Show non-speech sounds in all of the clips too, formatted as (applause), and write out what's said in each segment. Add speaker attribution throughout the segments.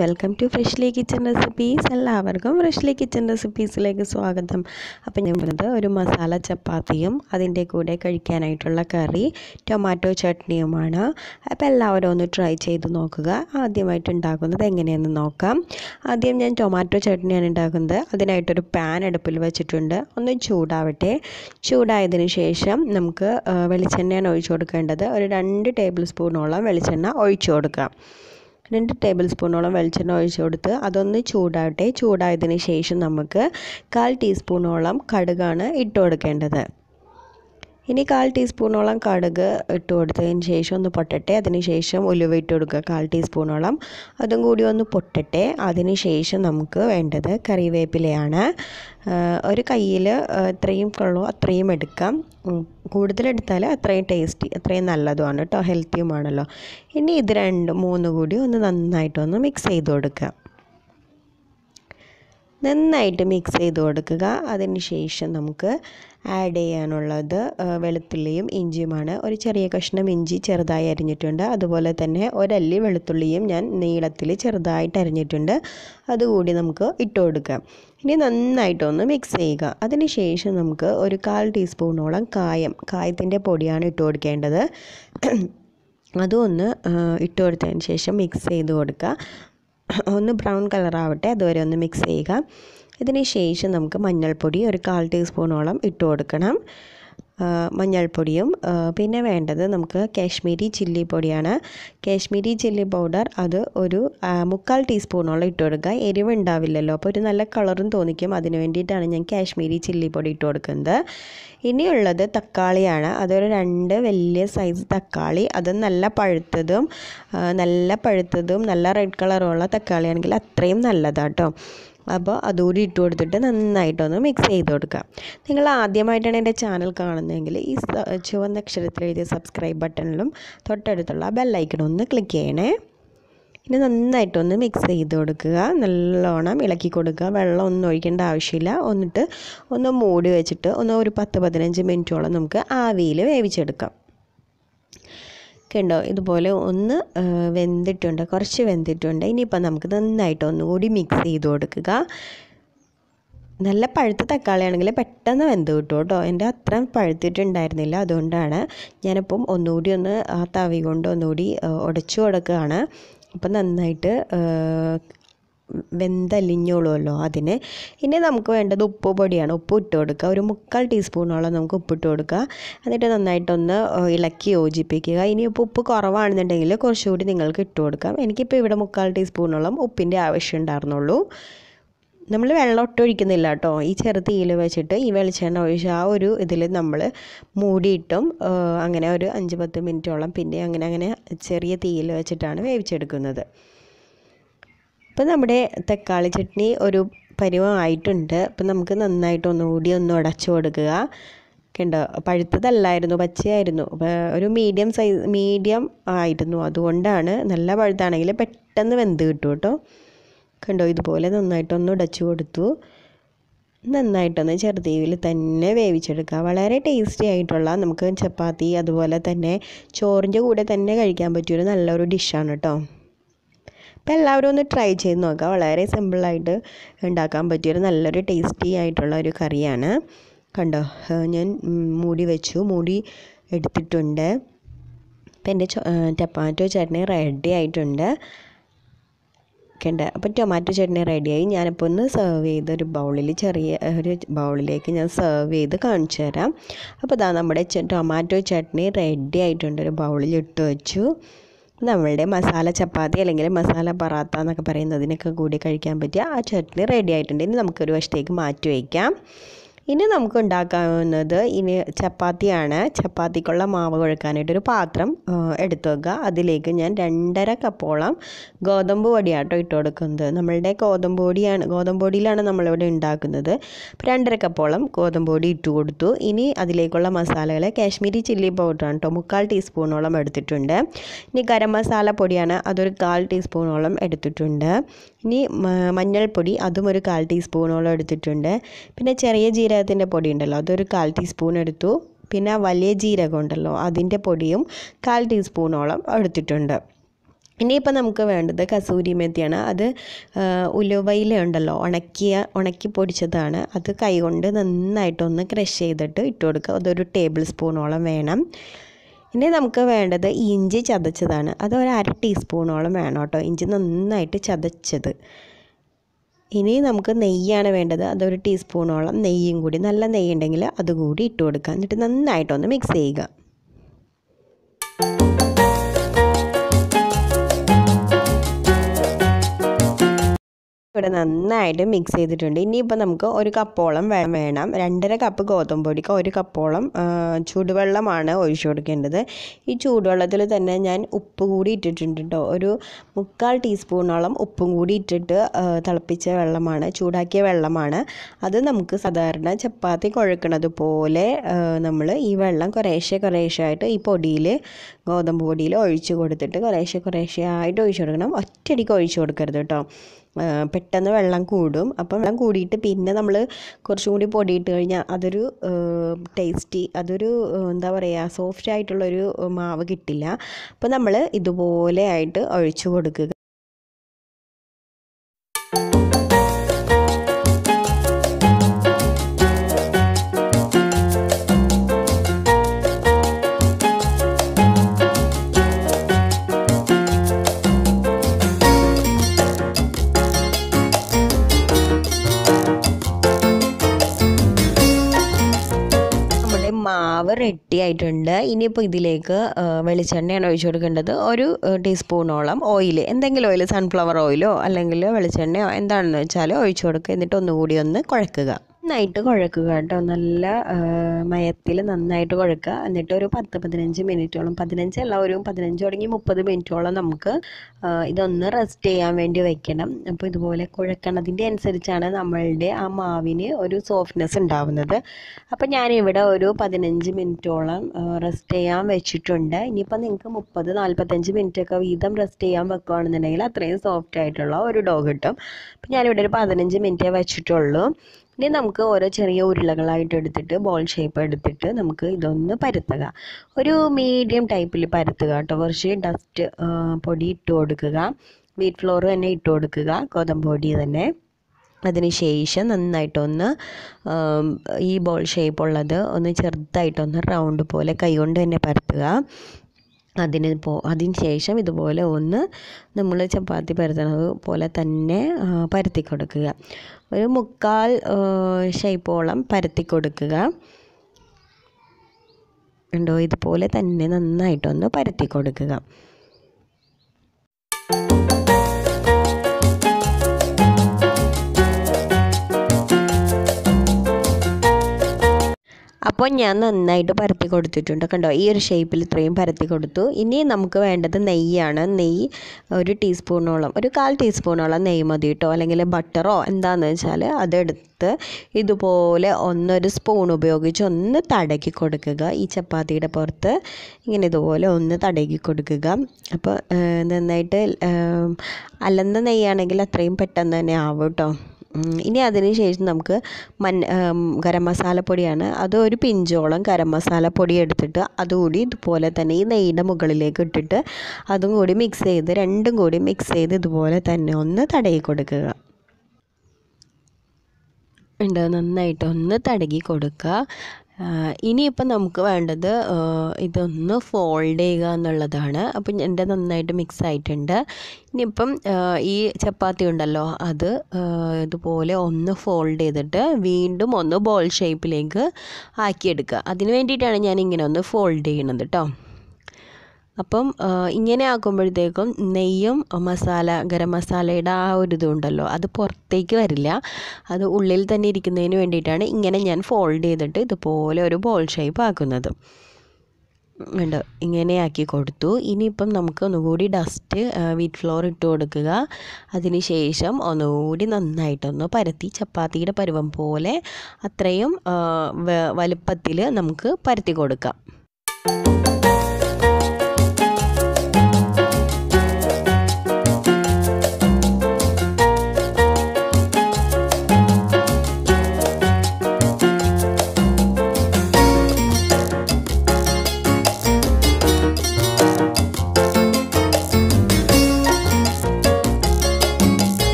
Speaker 1: welcome to freshly kitchen recipes എല്ലാവർക്കും freshly kitchen റെസിപ്പീസിലേക്ക് സ്വാഗതം അപ്പം ഞങ്ങളത് ഒരു മസാല ചപ്പാത്തിയും അതിൻ്റെ കൂടെ കഴിക്കാനായിട്ടുള്ള കറി ടൊമാറ്റോ ചട്നിയുമാണ് അപ്പോൾ എല്ലാവരും ഒന്ന് ട്രൈ ചെയ്ത് നോക്കുക ആദ്യമായിട്ട് ഉണ്ടാക്കുന്നത് എങ്ങനെയെന്ന് നോക്കാം ആദ്യം ഞാൻ ടൊമാറ്റോ ചട്നിയാണ് ഉണ്ടാക്കുന്നത് അതിനായിട്ടൊരു പാൻ അടുപ്പിൽ വെച്ചിട്ടുണ്ട് ഒന്ന് ചൂടാവട്ടെ ചൂടായതിന് ശേഷം നമുക്ക് വെളിച്ചെണ്ണയാണ് ഒഴിച്ചു കൊടുക്കേണ്ടത് ഒരു രണ്ട് ടേബിൾ സ്പൂണോളം വെളിച്ചെണ്ണ ഒഴിച്ചു കൊടുക്കാം രണ്ട് ടേബിൾ സ്പൂണോളം വെളിച്ചെണ്ണ ഒഴിച്ചു കൊടുത്ത് അതൊന്ന് ചൂടാവട്ടെ ചൂടായതിന് ശേഷം നമുക്ക് കാൽ ടീസ്പൂണോളം കടുകാണ് ഇട്ട് കൊടുക്കേണ്ടത് ഇനി കാൽ ടീസ്പൂണോളം കടുക് ഇട്ട് കൊടുത്തതിന് ശേഷം ഒന്ന് പൊട്ടട്ടെ അതിന് ശേഷം ഉലുവ ഇട്ട് കൊടുക്കുക കാൽ ടീസ്പൂണോളം അതും കൂടി ഒന്ന് പൊട്ടട്ടെ അതിന് ശേഷം നമുക്ക് വേണ്ടത് കറിവേപ്പിലയാണ് ഒരു കയ്യിൽ എത്രയും കൊള്ളോ അത്രയും എടുക്കാം കൂടുതലെടുത്താൽ അത്രയും ടേസ്റ്റി അത്രയും നല്ലതുമാണ് കേട്ടോ ഹെൽത്തിയുമാണല്ലോ ഇനി ഇത് രണ്ട് മൂന്ന് കൂടി ഒന്ന് നന്നായിട്ടൊന്ന് മിക്സ് ചെയ്ത് കൊടുക്കുക നന്നായിട്ട് മിക്സ് ചെയ്ത് കൊടുക്കുക അതിനുശേഷം നമുക്ക് ആഡ് ചെയ്യാനുള്ളത് വെളുത്തുള്ളിയും ഇഞ്ചിയുമാണ് ഒരു ചെറിയ കഷ്ണം ഇഞ്ചി ചെറുതായി അരിഞ്ഞിട്ടുണ്ട് അതുപോലെ തന്നെ ഒരല്ലി വെളുത്തുള്ളിയും ഞാൻ നീളത്തിൽ ചെറുതായിട്ട് അരിഞ്ഞിട്ടുണ്ട് അതുകൂടി നമുക്ക് ഇട്ട് കൊടുക്കാം ഇനി നന്നായിട്ടൊന്ന് മിക്സ് ചെയ്യുക അതിനുശേഷം നമുക്ക് ഒരു കാൽ ടീസ്പൂണോളം കായം കായത്തിൻ്റെ പൊടിയാണ് ഇട്ട് കൊടുക്കേണ്ടത് അതും ഒന്ന് ഇട്ട് കൊടുത്തതിന് ശേഷം മിക്സ് ചെയ്ത് കൊടുക്കുക (coughs) ഒന്ന് ബ്രൗൺ കളറാവട്ടെ അതുവരെ ഒന്ന് മിക്സ് ചെയ്യുക ഇതിന് ശേഷം നമുക്ക് മഞ്ഞൾപ്പൊടി ഒരു കാൽ ടീസ്പൂണോളം ഇട്ട് കൊടുക്കണം മഞ്ഞൾപ്പൊടിയും പിന്നെ വേണ്ടത് നമുക്ക് കാശ്മീരി ചില്ലി പൊടിയാണ് കാശ്മീരി ചില്ലി പൗഡർ അത് ഒരു മുക്കാൽ ടീസ്പൂണോളം ഇട്ട് കൊടുക്കുക എരിവുണ്ടാവില്ലല്ലോ അപ്പോൾ ഒരു നല്ല കളറും തോന്നിക്കും അതിന് വേണ്ടിയിട്ടാണ് ഞാൻ കാശ്മീരി ചില്ലി പൊടി ഇട്ട് കൊടുക്കുന്നത് ഇനിയുള്ളത് തക്കാളിയാണ് അതൊരു രണ്ട് വലിയ സൈസ് തക്കാളി അത് നല്ല പഴുത്തതും നല്ല പഴുത്തതും നല്ല റെഡ് കളറുള്ള തക്കാളിയാണെങ്കിൽ അത്രയും നല്ലതാട്ടോ അപ്പോൾ അതുകൂടി ഇട്ട് കൊടുത്തിട്ട് നന്നായിട്ടൊന്ന് മിക്സ് ചെയ്ത് കൊടുക്കുക നിങ്ങൾ ആദ്യമായിട്ടാണ് എൻ്റെ ചാനൽ കാണുന്നതെങ്കിൽ ഈ ചുവന്ന അക്ഷരത്തിൽ എഴുതിയ സബ്സ്ക്രൈബ് ബട്ടണിലും തൊട്ടടുത്തുള്ള ഒന്ന് ക്ലിക്ക് ചെയ്യണേ ഇനി നന്നായിട്ടൊന്ന് മിക്സ് ചെയ്ത് കൊടുക്കുക നല്ലോണം ഇളക്കി കൊടുക്കുക വെള്ളം ഒന്നും ഒഴിക്കേണ്ട ആവശ്യമില്ല എന്നിട്ട് ഒന്ന് മൂടി വെച്ചിട്ട് ഒന്ന് ഒരു പത്ത് പതിനഞ്ച് മിനിറ്റോളം നമുക്ക് ആവിയിൽ വേവിച്ചെടുക്കാം കണ്ടോ ഇതുപോലെ ഒന്ന് വെന്തിട്ടുണ്ട് കുറച്ച് വെന്തിട്ടുണ്ട് ഇനിയിപ്പോൾ നമുക്ക് നന്നായിട്ട് ഒന്നുകൂടി മിക്സ് ചെയ്ത് കൊടുക്കുക നല്ല പഴുത്ത തക്കാളിയാണെങ്കിൽ പെട്ടെന്ന് വെന്ത് കിട്ടും കേട്ടോ എൻ്റെ അത്ര പഴുത്തിട്ടുണ്ടായിരുന്നില്ല അതുകൊണ്ടാണ് ഞാനിപ്പം ഒന്നുകൂടി ഒന്ന് ആ തവി കൊണ്ട് ഒന്നുകൂടി ഉടച്ചു കൊടുക്കുകയാണ് അപ്പം നന്നായിട്ട് വെന്തലിഞ്ഞോളുമല്ലോ അതിന് ഇനി നമുക്ക് വേണ്ടത് ഉപ്പ് പൊടിയാണ് ഉപ്പ് ഇട്ട് കൊടുക്കുക ഒരു മുക്കാൽ ടീസ്പൂണോളം നമുക്ക് ഉപ്പിട്ട് കൊടുക്കുക എന്നിട്ട് നന്നായിട്ടൊന്ന് ഇളക്കി യോജിപ്പിക്കുക ഇനി ഇപ്പോൾ ഉപ്പ് കുറവാണെന്നുണ്ടെങ്കിൽ കുറച്ചുകൂടി നിങ്ങൾക്ക് ഇട്ട് കൊടുക്കാം എനിക്കിപ്പോൾ ഇവിടെ മുക്കാൽ ടീസ്പൂണോളം ഉപ്പിൻ്റെ ആവശ്യം ഉണ്ടായിരുന്നുള്ളൂ നമ്മൾ വെള്ളം ഒട്ടും ഒഴിക്കുന്നില്ല കേട്ടോ ഈ ചെറുതീയിൽ വെച്ചിട്ട് ഈ വെളിച്ചെണ്ണ ഒഴിച്ച് ആ ഒരു ഇതിൽ നമ്മൾ മൂടിയിട്ടും അങ്ങനെ ഒരു അഞ്ച് പത്ത് മിനിറ്റോളം പിന്നെ അങ്ങനെ അങ്ങനെ ചെറിയ തീയിൽ വെച്ചിട്ടാണ് വേവിച്ചെടുക്കുന്നത് അപ്പോൾ നമ്മുടെ തക്കാളി ചട്നി ഒരു പരിവമായിട്ടുണ്ട് അപ്പോൾ നമുക്ക് നന്നായിട്ട് ഒന്നുകൂടി ഒന്ന് ഉടച്ചു കൊടുക്കുക കണ്ടോ പഴുത്തതല്ലായിരുന്നു പച്ചയായിരുന്നു ഒരു മീഡിയം സൈസ് മീഡിയം ആയിരുന്നു അതുകൊണ്ടാണ് നല്ല പഴുത്താണെങ്കിൽ പെട്ടെന്ന് വെന്ത് കിട്ടും കേട്ടോ കണ്ടോ ഇതുപോലെ നന്നായിട്ടൊന്ന് ഉടച്ചു കൊടുത്തു നന്നായിട്ടൊന്ന് ചെറുതീവിൽ തന്നെ വേവിച്ചെടുക്കുക വളരെ ടേസ്റ്റി ആയിട്ടുള്ള നമുക്ക് ചപ്പാത്തി അതുപോലെ തന്നെ ചോറിൻ്റെ കൂടെ തന്നെ കഴിക്കാൻ പറ്റിയൊരു നല്ലൊരു ഡിഷാണ് കേട്ടോ അപ്പോൾ എല്ലാവരും ഒന്ന് ട്രൈ ചെയ്ത് നോക്കുക വളരെ സിമ്പിളായിട്ട് ഉണ്ടാക്കാൻ പറ്റിയൊരു നല്ലൊരു ടേസ്റ്റി ആയിട്ടുള്ള ഒരു കറിയാണ് കണ്ടോ ഞാൻ മൂടി വെച്ചു മൂടി എടുത്തിട്ടുണ്ട് ഇപ്പം എൻ്റെ ടൊമാറ്റോ ചട്നി റെഡി ആയിട്ടുണ്ട് വെക്കേണ്ട അപ്പോൾ ടൊമാറ്റോ ചട്നി റെഡിയായി ഞാനിപ്പോൾ ഒന്ന് സെർവ് ചെയ്ത് ഒരു ബൗളിൽ ചെറിയ ഒരു ബൗളിലേക്ക് ഞാൻ സെർവ് ചെയ്ത് കാണിച്ചു തരാം അപ്പോൾ ഇതാ നമ്മുടെ ടൊമാറ്റോ ചട്നി റെഡി ആയിട്ടുണ്ട് ഒരു ബൗളിൽ ഇട്ട് വെച്ചു നമ്മളുടെ മസാല ചപ്പാത്തി അല്ലെങ്കിൽ മസാല പറാത്ത എന്നൊക്കെ പറയുന്നതിനൊക്കെ കൂടി കഴിക്കാൻ പറ്റിയ ആ ചട്നി റെഡി ആയിട്ടുണ്ട് ഇനി നമുക്കൊരു വശത്തേക്ക് മാറ്റി വയ്ക്കാം ഇനി നമുക്ക് ഉണ്ടാക്കാവുന്നത് ഇനി ചപ്പാത്തിയാണ് ചപ്പാത്തിക്കുള്ള മാവ് കുഴക്കാനായിട്ടൊരു പാത്രം എടുത്തു വെക്കുക അതിലേക്ക് ഞാൻ രണ്ടര കപ്പോളം ഗോതമ്പ് കേട്ടോ ഇട്ട് കൊടുക്കുന്നത് നമ്മളുടെ ഗോതമ്പ് പൊടിയാണ് ഗോതമ്പ് പൊടിയിലാണ് നമ്മളിവിടെ ഉണ്ടാക്കുന്നത് അപ്പോൾ രണ്ടര കപ്പോളം ഗോതമ്പ് പൊടി ഇട്ട് കൊടുത്തു ഇനി അതിലേക്കുള്ള മസാലകൾ കാശ്മീരി ചില്ലി പൗഡറാണ് കേട്ടോ മുക്കാൽ ടീസ്പൂണോളം എടുത്തിട്ടുണ്ട് ഇനി ഗരം മസാല പൊടിയാണ് അതൊരു കാൽ ടീസ്പൂണോളം എടുത്തിട്ടുണ്ട് ഇനി മഞ്ഞൾപ്പൊടി അതും ഒരു കാൽ ടീസ്പൂണോളം എടുത്തിട്ടുണ്ട് പിന്നെ ചെറിയ ജീരക ജീരകത്തിൻ്റെ പൊടി ഉണ്ടല്ലോ അതൊരു കാൽ ടീസ്പൂൺ എടുത്തു പിന്നെ വലിയ ജീരകം ഉണ്ടല്ലോ അതിൻ്റെ പൊടിയും കാൽ ടീസ്പൂണോളം എടുത്തിട്ടുണ്ട് ഇനിയിപ്പോൾ നമുക്ക് വേണ്ടത് കസൂരി മെത്തിയാണ് അത് ഉലുവയില ഉണ്ടല്ലോ ഉണക്കിയ ഉണക്കി പൊടിച്ചതാണ് അത് കൈകൊണ്ട് നന്നായിട്ടൊന്ന് ക്രഷ് ചെയ്തിട്ട് ഇട്ട് കൊടുക്കുക അതൊരു ടേബിൾ സ്പൂണോളം വേണം ഇനി നമുക്ക് വേണ്ടത് ഇഞ്ചി ചതച്ചതാണ് അത് ഒരു അര ടീസ്പൂണോളം വേണം കേട്ടോ ഇഞ്ചി നന്നായിട്ട് ചതച്ചത് ഇനി നമുക്ക് നെയ്യാണ് വേണ്ടത് അതൊരു ടീസ്പൂണോളം നെയ്യും കൂടി നല്ല നെയ്യ് ഉണ്ടെങ്കിൽ അതുകൂടി ഇട്ട് കൊടുക്കുക എന്നിട്ട് നന്നായിട്ടൊന്ന് മിക്സ് ചെയ്യുക ഇവിടെ നന്നായിട്ട് മിക്സ് ചെയ്തിട്ടുണ്ട് ഇനിയിപ്പോൾ നമുക്ക് ഒരു കപ്പോളം വേണം രണ്ടര കപ്പ് ഗോതമ്പ് പൊടിക്ക് ഒരു കപ്പോളം ചൂടുവെള്ളമാണ് ഒഴിച്ചു കൊടുക്കേണ്ടത് ഈ ചൂടുവെള്ളത്തിൽ തന്നെ ഞാൻ ഉപ്പ് കൂടി ഇട്ടിട്ടുണ്ട് കേട്ടോ ഒരു മുക്കാൽ ടീസ്പൂണോളം ഉപ്പും കൂടി ഇട്ടിട്ട് തിളപ്പിച്ച വെള്ളമാണ് ചൂടാക്കിയ വെള്ളമാണ് അത് നമുക്ക് സാധാരണ ചപ്പാത്തി കുഴക്കുന്നത് പോലെ നമ്മൾ ഈ വെള്ളം കുറേശ്ശെ കുറേശ്ശെ ആയിട്ട് ഈ പൊടിയിൽ ഗോതമ്പ് പൊടിയിൽ ഒഴിച്ച് കൊടുത്തിട്ട് കുറേശ്ശെ കുറേശ്ശെ ആയിട്ട് ഒഴിച്ചു കൊടുക്കണം ഒറ്റയടിക്ക് ഒഴിച്ചു കൊടുക്കരുത് കേട്ടോ പെട്ടെന്ന് വെള്ളം കൂടും അപ്പം വെള്ളം കൂടിയിട്ട് പിന്നെ നമ്മൾ കുറച്ചും കൂടി പൊടിയിട്ട് കഴിഞ്ഞാൽ അതൊരു ടേസ്റ്റി അതൊരു എന്താ പറയുക സോഫ്റ്റ് ആയിട്ടുള്ളൊരു മാവ് കിട്ടില്ല അപ്പം നമ്മൾ ഇതുപോലെ ആയിട്ട് ഒഴിച്ചു കൊടുക്കുക റെഡിയായിട്ടുണ്ട് ഇനിയിപ്പോൾ ഇതിലേക്ക് വെളിച്ചെണ്ണയാണ് ഒഴിച്ചു കൊടുക്കേണ്ടത് ഒരു ടീസ്പൂണോളം ഓയിൽ എന്തെങ്കിലും ഓയിൽ സൺഫ്ലവർ ഓയിലോ അല്ലെങ്കിൽ വെളിച്ചെണ്ണയോ എന്താണെന്ന് വെച്ചാൽ ഒഴിച്ചു കൊടുക്കുക എന്നിട്ട് ഒന്നുകൂടി ഒന്ന് കുഴക്കുക നന്നായിട്ട് കുഴക്കുക കേട്ടോ നല്ല മയത്തിൽ നന്നായിട്ട് കുഴക്കുക എന്നിട്ട് ഒരു പത്ത് പതിനഞ്ച് മിനിറ്റോളം അല്ല ഒരു പതിനഞ്ച് തുടങ്ങി മുപ്പത് മിനിറ്റോളം നമുക്ക് ഇതൊന്ന് റെസ്റ്റ് ചെയ്യാൻ വേണ്ടി വെക്കണം അപ്പോൾ ഇതുപോലെ കുഴക്കണതിൻ്റെ അനുസരിച്ചാണ് നമ്മളുടെ ആ മാവിന് ഒരു സോഫ്റ്റ്നെസ് ഉണ്ടാവുന്നത് അപ്പോൾ ഞാനിവിടെ ഒരു പതിനഞ്ച് മിനിറ്റോളം റെസ്റ്റ് ചെയ്യാൻ വെച്ചിട്ടുണ്ട് ഇനിയിപ്പോൾ നിങ്ങൾക്ക് മുപ്പത് നാൽപ്പത്തഞ്ച് മിനിറ്റൊക്കെ വീതം റെസ്റ്റ് ചെയ്യാൻ വെക്കുകയാണെന്നുണ്ടെങ്കിൽ അത്രയും സോഫ്റ്റ് ആയിട്ടുള്ള ഒരു ഡോഗ് കിട്ടും അപ്പോൾ ഞാനിവിടെ ഒരു പതിനഞ്ച് മിനിറ്റേ വെച്ചിട്ടുള്ളൂ ഇനി നമുക്ക് ഓരോ ചെറിയ ഉരുളകളായിട്ട് എടുത്തിട്ട് ബോൾ ഷേപ്പ് എടുത്തിട്ട് നമുക്ക് ഇതൊന്ന് പരത്തുക ഒരു മീഡിയം ടൈപ്പിൽ പരത്തുക കേട്ടോ കുറച്ച് ഡസ്റ്റ് പൊടി ഇട്ട് കൊടുക്കുക വീറ്റ് ഫ്ലോർ തന്നെ ഇട്ട് കൊടുക്കുക ഗോതമ്പ് പൊടി തന്നെ അതിനുശേഷം നന്നായിട്ടൊന്ന് ഈ ബോൾ ഷേപ്പ് ഉള്ളത് ഒന്ന് ചെറുതായിട്ടൊന്ന് റൗണ്ട് പോലെ കൈകൊണ്ട് തന്നെ പരത്തുക അതിന് പോ ശേഷം ഇതുപോലെ ഒന്ന് നമ്മൾ ചപ്പാത്തി പരത്തുന്നത് പോലെ തന്നെ പരത്തി കൊടുക്കുക ഒരു മുക്കാൽ ഷേപ്പോളം പരത്തി കൊടുക്കുക ഉണ്ടോ ഇതുപോലെ തന്നെ നന്നായിട്ടൊന്ന് പരത്തി കൊടുക്കുക അപ്പോൾ ഞാൻ നന്നായിട്ട് പരത്തി കൊടുത്തിട്ടുണ്ട് കണ്ടോ ഈ ഒരു ഷേപ്പിൽ ഇത്രയും പരത്തി കൊടുത്തു ഇനി നമുക്ക് വേണ്ടത് നെയ്യാണ് നെയ്യ് ഒരു ടീസ്പൂണോളം ഒരു കാൽ ടീസ്പൂണോളം നെയ്യ് മതി കേട്ടോ അല്ലെങ്കിൽ ബട്ടറോ എന്താണെന്ന് വെച്ചാൽ അതെടുത്ത് ഇതുപോലെ ഒന്നൊരു സ്പൂൺ ഉപയോഗിച്ച് ഒന്ന് തടകി കൊടുക്കുക ഈ ചപ്പാത്തിയുടെ പുറത്ത് ഇങ്ങനെ ഇതുപോലെ ഒന്ന് തടകി കൊടുക്കുക അപ്പോൾ നന്നായിട്ട് അലന്ന നെയ്യാണെങ്കിൽ അത്രയും പെട്ടെന്ന് തന്നെ ആവും കേട്ടോ ഇനി അതിന് ശേഷം നമുക്ക് മൻ ഗരം മസാലപ്പൊടിയാണ് അത് ഒരു പിഞ്ചോളം ഗരം മസാലപ്പൊടി എടുത്തിട്ട് അതുകൂടി ഇതുപോലെ തന്നെ ഈ നെയ്യുടെ മുകളിലേക്ക് ഇട്ടിട്ട് അതും കൂടി മിക്സ് ചെയ്ത് രണ്ടും കൂടി മിക്സ് ചെയ്ത് ഇതുപോലെ തന്നെ ഒന്ന് തടയി കൊടുക്കുക ഉണ്ട് നന്നായിട്ട് ഒന്ന് തടകി കൊടുക്കുക ഇനിയിപ്പം നമുക്ക് വേണ്ടത് ഇതൊന്ന് ഫോൾഡ് ചെയ്യുക എന്നുള്ളതാണ് അപ്പം എൻ്റെ നന്നായിട്ട് മിക്സ് ആയിട്ടുണ്ട് ഇനിയിപ്പം ഈ ചപ്പാത്തി ഉണ്ടല്ലോ അത് ഇതുപോലെ ഒന്ന് ഫോൾഡ് ചെയ്തിട്ട് വീണ്ടും ഒന്ന് ബോൾ ഷേപ്പിലേക്ക് ആക്കിയെടുക്കുക അതിന് വേണ്ടിയിട്ടാണ് ഞാൻ ഇങ്ങനെ ഒന്ന് ഫോൾഡ് ചെയ്യണത് കേട്ടോ അപ്പം ഇങ്ങനെ ആക്കുമ്പോഴത്തേക്കും നെയ്യും മസാല ഗരം മസാലയുടെ ആ ഒരു ഇതുണ്ടല്ലോ അത് പുറത്തേക്ക് വരില്ല അത് ഉള്ളിൽ തന്നെ ഇരിക്കുന്നതിന് വേണ്ടിയിട്ടാണ് ഇങ്ങനെ ഞാൻ ഫോൾഡ് ചെയ്തിട്ട് ഇതുപോലെ ഒരു ബോൾ ഷേപ്പ് ആക്കുന്നത് വേണ്ട ഇങ്ങനെ ആക്കി കൊടുത്തു ഇനിയിപ്പം നമുക്ക് ഒന്നുകൂടി ഡസ്റ്റ് വീറ്റ് ഫ്ലോർ ഇട്ട് കൊടുക്കുക അതിനുശേഷം ഒന്നുകൂടി നന്നായിട്ടൊന്ന് പരത്തി ചപ്പാത്തിയുടെ പരുവം പോലെ അത്രയും വലുപ്പത്തിൽ നമുക്ക് പരത്തി കൊടുക്കാം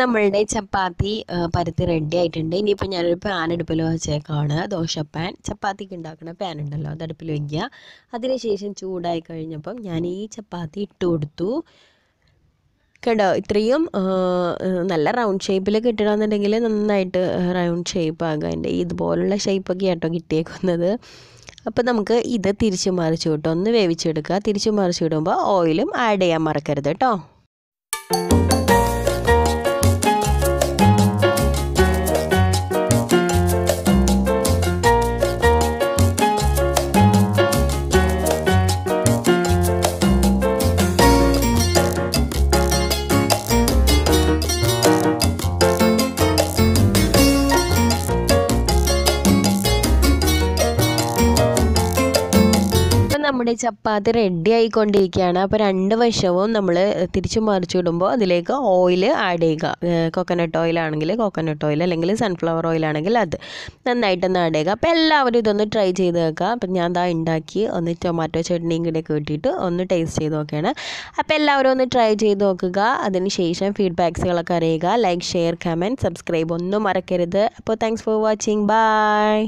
Speaker 1: നമ്മളുടെ ചപ്പാത്തി പരത്തി റെഡി ആയിട്ടുണ്ട് ഇനിയിപ്പോൾ ഞാനൊരു പാൻ അടുപ്പിൽ വെച്ചേക്കാണ് പാൻ ചപ്പാത്തിക്ക് ഉണ്ടാക്കുന്ന പാൻ ഉണ്ടല്ലോ അത് അടുപ്പിൽ വയ്ക്കുക അതിനുശേഷം ചൂടായി കഴിഞ്ഞപ്പം ഞാൻ ഈ ചപ്പാത്തി ഇട്ട് കൊടുത്തു കേട്ടോ ഇത്രയും നല്ല റൗണ്ട് ഷേപ്പിൽ കിട്ടണമെന്നുണ്ടെങ്കിൽ നന്നായിട്ട് റൗണ്ട് ഷേപ്പ് ആകുക എൻ്റെ ഇതുപോലുള്ള ഷേപ്പൊക്കെ ആട്ടോ കിട്ടിയേക്കുന്നത് അപ്പോൾ നമുക്ക് ഇത് തിരിച്ചു മറിച്ച് വിട്ടോ ഒന്ന് വേവിച്ചെടുക്കുക തിരിച്ചു മറിച്ച് വിടുമ്പോൾ ഓയിലും ആഡ് ചെയ്യാൻ മറക്കരുത് കേട്ടോ നമ്മുടെ ചപ്പാത്തി റെഡി ആയിക്കൊണ്ടിരിക്കുകയാണ് അപ്പോൾ രണ്ട് വശവും നമ്മൾ തിരിച്ചു മറിച്ചിടുമ്പോൾ അതിലേക്ക് ഓയിൽ ആഡ് ചെയ്യുക കോക്കനട്ട് ആണെങ്കിൽ കോക്കനട്ട് ഓയിൽ അല്ലെങ്കിൽ സൺഫ്ലവർ ഓയിൽ ആണെങ്കിൽ അത് നന്നായിട്ടൊന്ന് ആഡ് ചെയ്യുക അപ്പോൾ എല്ലാവരും ഇതൊന്ന് ട്രൈ ചെയ്ത് നോക്കുക അപ്പം ഞാൻ ഇതാ ഉണ്ടാക്കി ഒന്ന് ടൊമാറ്റോ ചട്നിയും കൂടെ കൂട്ടിയിട്ട് ഒന്ന് ടേസ്റ്റ് ചെയ്ത് നോക്കുകയാണ് അപ്പോൾ എല്ലാവരും ഒന്ന് ട്രൈ ചെയ്ത് നോക്കുക അതിനുശേഷം ഫീഡ്ബാക്സുകളൊക്കെ അറിയുക ലൈക്ക് ഷെയർ കമൻറ്റ് സബ്സ്ക്രൈബ് ഒന്നും മറക്കരുത് അപ്പോൾ താങ്ക്സ് ഫോർ വാച്ചിങ് ബൈ